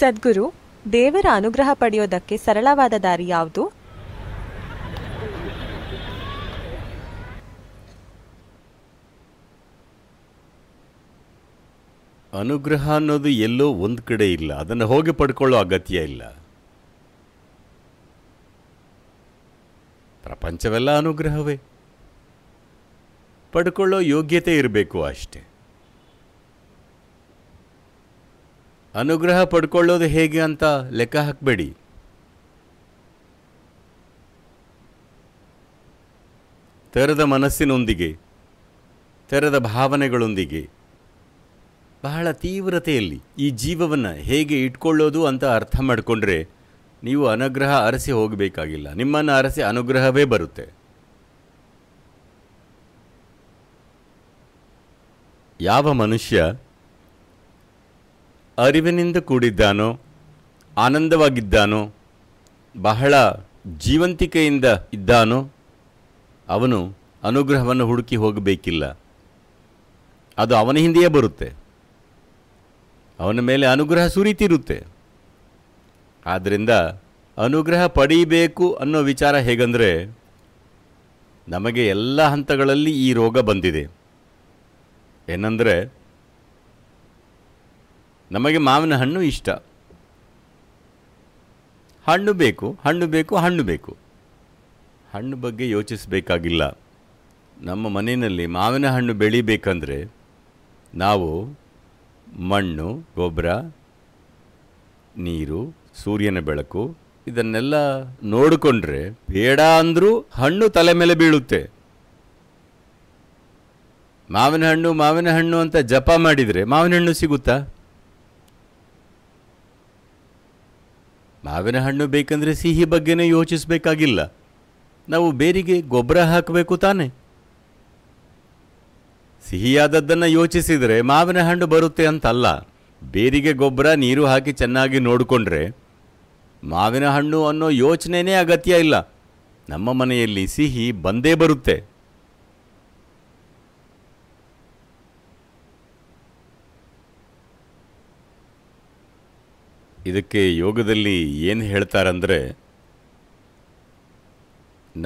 ಸದ್ಗುರು ದೇವರ ಅನುಗ್ರಹ ಪಡೆಯೋದಕ್ಕೆ ಸರಳವಾದ ದಾರಿ ಯಾವುದು ಅನುಗ್ರಹ ಅನ್ನೋದು ಎಲ್ಲೋ ಒಂದು ಕಡೆ ಇಲ್ಲ ಅದನ್ನು ಹೋಗಿ ಪಡ್ಕೊಳ್ಳೋ ಅಗತ್ಯ ಇಲ್ಲ ಪ್ರಪಂಚವೆಲ್ಲ ಅನುಗ್ರಹವೇ ಪಡ್ಕೊಳ್ಳೋ ಯೋಗ್ಯತೆ ಇರಬೇಕು ಅಷ್ಟೇ ಅನುಗ್ರಹ ಪಡ್ಕೊಳ್ಳೋದು ಹೇಗೆ ಅಂತ ಲೆಕ್ಕ ಹಾಕಬೇಡಿ ತೆರೆದ ಮನಸ್ಸಿನೊಂದಿಗೆ ತೆರೆದ ಭಾವನೆಗಳೊಂದಿಗೆ ಬಹಳ ತೀವ್ರತೆಯಲ್ಲಿ ಈ ಜೀವವನ್ನು ಹೇಗೆ ಇಟ್ಕೊಳ್ಳೋದು ಅಂತ ಅರ್ಥ ಮಾಡಿಕೊಂಡ್ರೆ ನೀವು ಅನುಗ್ರಹ ಅರಸಿ ಹೋಗಬೇಕಾಗಿಲ್ಲ ನಿಮ್ಮನ್ನು ಅರಸಿ ಅನುಗ್ರಹವೇ ಬರುತ್ತೆ ಯಾವ ಮನುಷ್ಯ ಅರಿವಿನಿಂದ ಕೂಡಿದ್ದಾನೋ ಆನಂದವಾಗಿದ್ದಾನೋ ಬಹಳ ಜೀವಂತಿಕೆಯಿಂದ ಇದ್ದಾನೋ ಅವನು ಅನುಗ್ರಹವನ್ನು ಹುಡುಕಿ ಹೋಗಬೇಕಿಲ್ಲ ಅದು ಅವನ ಹಿಂದೆಯೇ ಬರುತ್ತೆ ಅವನ ಮೇಲೆ ಅನುಗ್ರಹ ಸುರಿತಿರುತ್ತೆ ಆದ್ದರಿಂದ ಅನುಗ್ರಹ ಪಡೀಬೇಕು ಅನ್ನೋ ವಿಚಾರ ಹೇಗಂದರೆ ನಮಗೆ ಎಲ್ಲ ಹಂತಗಳಲ್ಲಿ ಈ ರೋಗ ಬಂದಿದೆ ಏನಂದರೆ ನಮಗೆ ಮಾವಿನ ಹಣ್ಣು ಇಷ್ಟ ಹಣ್ಣು ಬೇಕು ಹಣ್ಣು ಬೇಕು ಹಣ್ಣು ಬೇಕು ಹಣ್ಣು ಬಗ್ಗೆ ಯೋಚಿಸಬೇಕಾಗಿಲ್ಲ ನಮ್ಮ ಮನೆಯಲ್ಲಿ ಮಾವಿನ ಹಣ್ಣು ಬೆಳಿಬೇಕಂದ್ರೆ ನಾವು ಮಣ್ಣು ಗೊಬ್ಬರ ನೀರು ಸೂರ್ಯನ ಬೆಳಕು ಇದನ್ನೆಲ್ಲ ನೋಡಿಕೊಂಡ್ರೆ ಬೇಡ ಅಂದರೂ ಹಣ್ಣು ತಲೆ ಮೇಲೆ ಬೀಳುತ್ತೆ ಮಾವಿನ ಹಣ್ಣು ಮಾವಿನ ಹಣ್ಣು ಅಂತ ಜಪ ಮಾಡಿದರೆ ಮಾವಿನ ಹಣ್ಣು ಸಿಗುತ್ತಾ ಮಾವಿನ ಹಣ್ಣು ಬೇಕೆಂದರೆ ಸಿಹಿ ಬಗ್ಗೆನೇ ಯೋಚಿಸಬೇಕಾಗಿಲ್ಲ ನಾವು ಬೇರಿಗೆ ಗೊಬ್ಬರ ಹಾಕಬೇಕು ತಾನೆ ಸಿಹಿಯಾದದ್ದನ್ನು ಯೋಚಿಸಿದರೆ ಮಾವಿನ ಹಣ್ಣು ಬರುತ್ತೆ ಅಂತಲ್ಲ ಬೇರಿಗೆ ಗೊಬ್ಬರ ನೀರು ಹಾಕಿ ಚೆನ್ನಾಗಿ ನೋಡಿಕೊಂಡ್ರೆ ಮಾವಿನ ಹಣ್ಣು ಅನ್ನೋ ಯೋಚನೆನೇ ಅಗತ್ಯ ಇಲ್ಲ ನಮ್ಮ ಮನೆಯಲ್ಲಿ ಸಿಹಿ ಬಂದೇ ಬರುತ್ತೆ ಇದಕ್ಕೆ ಯೋಗದಲ್ಲಿ ಏನು ಹೇಳ್ತಾರಂದರೆ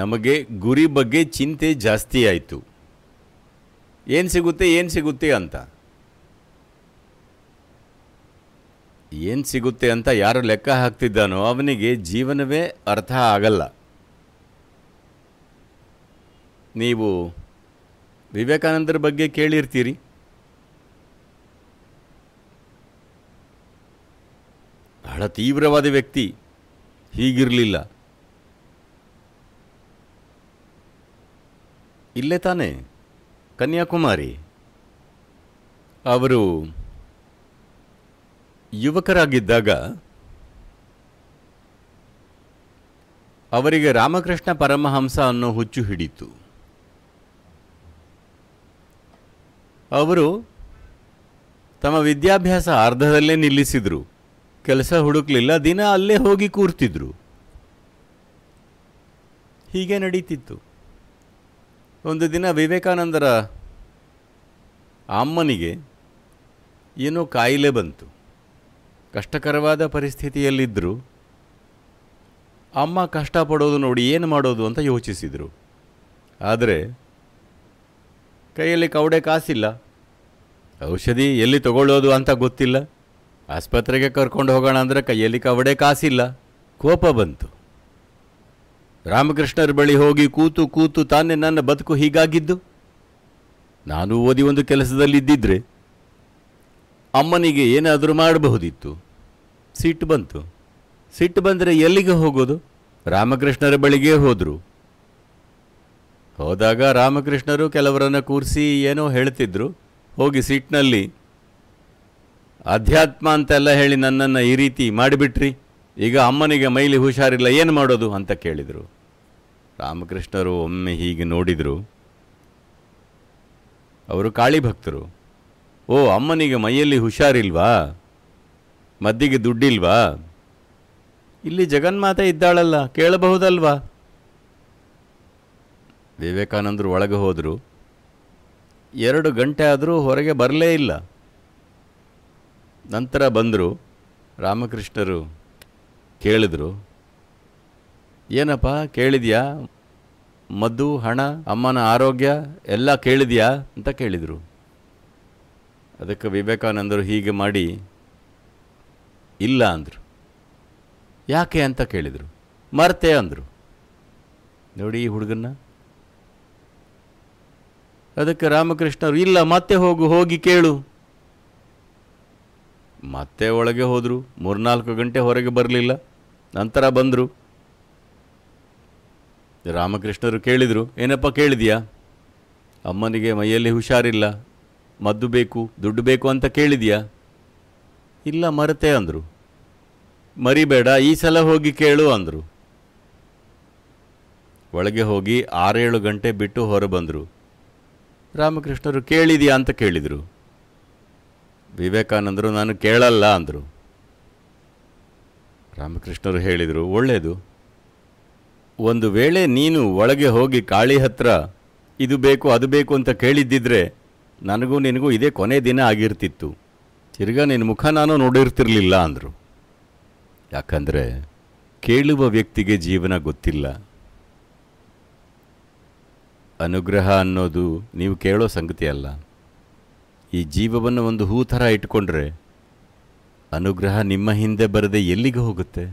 ನಮಗೆ ಗುರಿ ಬಗ್ಗೆ ಚಿಂತೆ ಜಾಸ್ತಿ ಆಯಿತು ಏನು ಸಿಗುತ್ತೆ ಏನು ಸಿಗುತ್ತೆ ಅಂತ ಏನು ಸಿಗುತ್ತೆ ಅಂತ ಯಾರು ಲೆಕ್ಕ ಹಾಕ್ತಿದ್ದಾನೋ ಅವನಿಗೆ ಜೀವನವೇ ಅರ್ಥ ಆಗಲ್ಲ ನೀವು ವಿವೇಕಾನಂದರ ಬಗ್ಗೆ ಕೇಳಿರ್ತೀರಿ ತೀವ್ರವಾದ ವ್ಯಕ್ತಿ ಹೀಗಿರಲಿಲ್ಲ ಇಲ್ಲೇ ತಾನೇ ಕನ್ಯಾಕುಮಾರಿ ಅವರು ಯುವಕರಾಗಿದ್ದಾಗ ಅವರಿಗೆ ರಾಮಕೃಷ್ಣ ಪರಮಹಂಸ ಅನ್ನೋ ಹುಚ್ಚು ಹಿಡಿತು ಅವರು ತಮ್ಮ ವಿದ್ಯಾಭ್ಯಾಸ ಅರ್ಧದಲ್ಲೇ ನಿಲ್ಲಿಸಿದರು ಕೆಲಸ ಹುಡುಕಲಿಲ್ಲ ದಿನ ಅಲ್ಲೇ ಹೋಗಿ ಕೂರ್ತಿದ್ರು ಹೀಗೆ ನಡೀತಿತ್ತು ಒಂದು ದಿನ ವಿವೇಕಾನಂದರ ಅಮ್ಮನಿಗೆ ಏನೋ ಕಾಯಿಲೆ ಬಂತು ಕಷ್ಟಕರವಾದ ಪರಿಸ್ಥಿತಿಯಲ್ಲಿದ್ದರು ಅಮ್ಮ ಕಷ್ಟಪಡೋದು ನೋಡಿ ಏನು ಮಾಡೋದು ಅಂತ ಯೋಚಿಸಿದರು ಆದರೆ ಕೈಯಲ್ಲಿ ಕೌಡೆ ಕಾಸಿಲ್ಲ ಔಷಧಿ ಎಲ್ಲಿ ತಗೊಳ್ಳೋದು ಅಂತ ಗೊತ್ತಿಲ್ಲ ಆಸ್ಪತ್ರೆಗೆ ಕರ್ಕೊಂಡು ಹೋಗೋಣ ಅಂದರೆ ಕೈಯಲ್ಲಿ ಕವಡೆ ಕಾಸಿಲ್ಲ ಕೋಪ ಬಂತು ರಾಮಕೃಷ್ಣರ ಬಳಿ ಹೋಗಿ ಕೂತು ಕೂತು ತಾನೇ ನನ್ನ ಬದುಕು ಹೀಗಾಗಿದ್ದು ನಾನು ಓದಿ ಒಂದು ಕೆಲಸದಲ್ಲಿದ್ದಿದ್ರೆ ಅಮ್ಮನಿಗೆ ಏನಾದರೂ ಮಾಡಬಹುದಿತ್ತು ಸಿಟ್ಟು ಬಂತು ಸಿಟ್ಟು ಬಂದರೆ ಎಲ್ಲಿಗೆ ಹೋಗೋದು ರಾಮಕೃಷ್ಣರ ಬಳಿಗೆ ಹೋದರು ಹೋದಾಗ ರಾಮಕೃಷ್ಣರು ಕೆಲವರನ್ನು ಕೂರಿಸಿ ಏನೋ ಹೇಳ್ತಿದ್ರು ಹೋಗಿ ಸಿಟ್ಟಿನಲ್ಲಿ ಅಧ್ಯಾತ್ಮ ಅಂತೆಲ್ಲ ಹೇಳಿ ನನ್ನನ್ನು ಈ ರೀತಿ ಮಾಡಿಬಿಟ್ರಿ ಈಗ ಅಮ್ಮನಿಗೆ ಮೈಲಿ ಹುಷಾರಿಲ್ಲ ಏನು ಮಾಡೋದು ಅಂತ ಕೇಳಿದರು ರಾಮಕೃಷ್ಣರು ಒಮ್ಮೆ ಹೀಗೆ ನೋಡಿದರು ಅವರು ಕಾಳಿ ಭಕ್ತರು ಓ ಅಮ್ಮನಿಗೆ ಮೈಯಲ್ಲಿ ಹುಷಾರಿಲ್ವಾ ಮದ್ದಿಗೆ ದುಡ್ಡಿಲ್ವಾ ಇಲ್ಲಿ ಜಗನ್ಮಾತೆ ಇದ್ದಾಳಲ್ಲ ಕೇಳಬಹುದಲ್ವಾ ವಿವೇಕಾನಂದರು ಒಳಗೆ ಹೋದರು ಎರಡು ಗಂಟೆ ಆದರೂ ಹೊರಗೆ ಬರಲೇ ಇಲ್ಲ ನಂತರ ಬಂದರು ರಾಮಕೃಷ್ಣರು ಕೇಳಿದರು ಏನಪ್ಪ ಕೇಳಿದ್ಯಾ ಮದ್ದು ಹಣ ಅಮ್ಮನ ಆರೋಗ್ಯ ಎಲ್ಲ ಕೇಳಿದ್ಯಾ ಅಂತ ಕೇಳಿದರು ಅದಕ್ಕೆ ವಿವೇಕಾನಂದರು ಹೀಗೆ ಮಾಡಿ ಇಲ್ಲ ಅಂದರು ಯಾಕೆ ಅಂತ ಕೇಳಿದರು ಮರ್ತೆ ಅಂದರು ನೋಡಿ ಈ ಹುಡುಗನ್ನ ಅದಕ್ಕೆ ರಾಮಕೃಷ್ಣರು ಇಲ್ಲ ಮತ್ತೆ ಹೋಗು ಹೋಗಿ ಕೇಳು ಮತ್ತೆ ಒಳಗೆ ಹೋದರು ಮೂರ್ನಾಲ್ಕು ಗಂಟೆ ಹೊರಗೆ ಬರಲಿಲ್ಲ ನಂತರ ಬಂದರು ರಾಮಕೃಷ್ಣರು ಕೇಳಿದರು ಏನಪ್ಪ ಕೇಳಿದೆಯಾ ಅಮ್ಮನಿಗೆ ಮೈಯಲ್ಲಿ ಹುಷಾರಿಲ್ಲ ಮದ್ದು ಬೇಕು ದುಡ್ಡು ಬೇಕು ಅಂತ ಕೇಳಿದೆಯಾ ಇಲ್ಲ ಮರೆತೆ ಅಂದರು ಮರಿಬೇಡ ಈ ಸಲ ಹೋಗಿ ಕೇಳು ಅಂದರು ಒಳಗೆ ಹೋಗಿ ಆರೇಳು ಗಂಟೆ ಬಿಟ್ಟು ಹೊರಬಂದರು ರಾಮಕೃಷ್ಣರು ಕೇಳಿದೆಯಾ ಅಂತ ಕೇಳಿದರು ವಿವೇಕಾನಂದರು ನಾನು ಕೇಳಲ್ಲ ಅಂದರು ರಾಮಕೃಷ್ಣರು ಹೇಳಿದರು ಒಳ್ಳೆಯದು ಒಂದು ವೇಳೆ ನೀನು ಒಳಗೆ ಹೋಗಿ ಕಾಳಿ ಹತ್ರ ಇದು ಬೇಕು ಅದು ಬೇಕು ಅಂತ ಕೇಳಿದ್ದಿದ್ರೆ ನನಗೂ ನಿನಗೂ ಇದೇ ಕೊನೆ ದಿನ ಆಗಿರ್ತಿತ್ತು ತಿರ್ಗ ನಿನ್ನ ಮುಖ ನಾನು ನೋಡಿರ್ತಿರ್ಲಿಲ್ಲ ಅಂದರು ಯಾಕಂದರೆ ಕೇಳುವ ವ್ಯಕ್ತಿಗೆ ಜೀವನ ಗೊತ್ತಿಲ್ಲ ಅನುಗ್ರಹ ಅನ್ನೋದು ನೀವು ಕೇಳೋ ಸಂಗತಿ ಅಲ್ಲ ಈ ಜೀವವನ್ನು ಒಂದು ಹೂ ಥರ ಇಟ್ಕೊಂಡ್ರೆ ಅನುಗ್ರಹ ನಿಮ್ಮ ಹಿಂದೆ ಬರದೆ ಎಲ್ಲಿಗೆ ಹೋಗುತ್ತೆ